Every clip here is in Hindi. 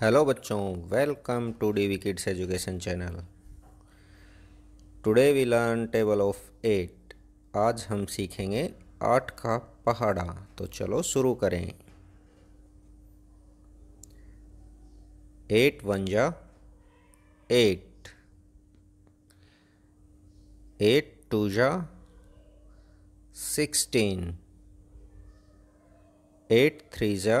हेलो बच्चों welcome to D V kids education channel today we learn table of eight आज हम सीखेंगे आठ का पहाड़ा तो चलो शुरू करें एट वन जा एट एट टू जा सिक्सटीन एट थ्री जा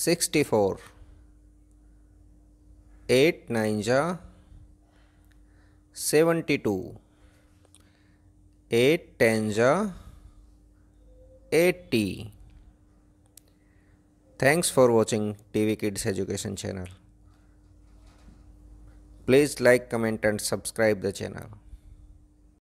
64 8 9 72 8 10 80 Thanks for watching TV Kids Education channel. Please like, comment and subscribe the channel.